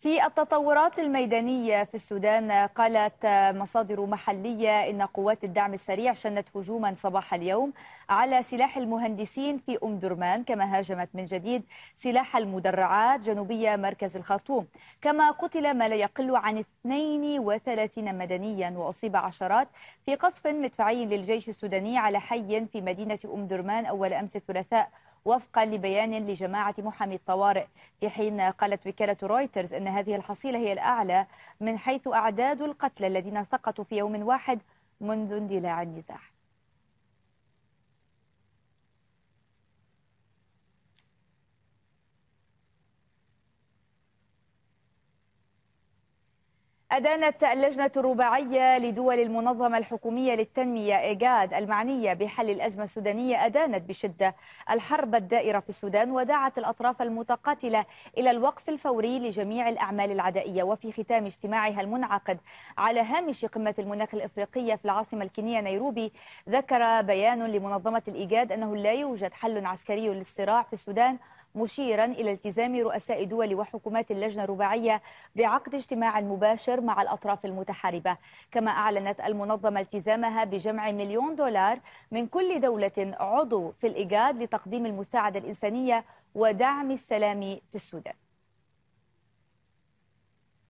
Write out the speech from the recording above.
في التطورات الميدانية في السودان قالت مصادر محلية إن قوات الدعم السريع شنت هجوما صباح اليوم على سلاح المهندسين في أم درمان كما هاجمت من جديد سلاح المدرعات جنوبية مركز الخرطوم كما قتل ما لا يقل عن 32 مدنيا وأصيب عشرات في قصف مدفعي للجيش السوداني على حي في مدينة أم درمان أول أمس الثلاثاء وفقا لبيان لجماعة محامي الطوارئ في حين قالت وكالة رويترز أن هذه الحصيلة هي الأعلى من حيث أعداد القتلى الذين سقطوا في يوم واحد منذ اندلاع النزاع أدانت اللجنة الرباعية لدول المنظمة الحكومية للتنمية إيجاد المعنية بحل الأزمة السودانية أدانت بشدة الحرب الدائرة في السودان ودعت الأطراف المتقاتلة إلى الوقف الفوري لجميع الأعمال العدائية وفي ختام اجتماعها المنعقد على هامش قمة المناخ الإفريقية في العاصمة الكينية نيروبي ذكر بيان لمنظمة الإيجاد أنه لا يوجد حل عسكري للصراع في السودان مشيرا إلى التزام رؤساء دول وحكومات اللجنة الرباعية بعقد اجتماع مباشر مع الأطراف المتحاربة كما أعلنت المنظمة التزامها بجمع مليون دولار من كل دولة عضو في الإيجاد لتقديم المساعدة الإنسانية ودعم السلام في السودان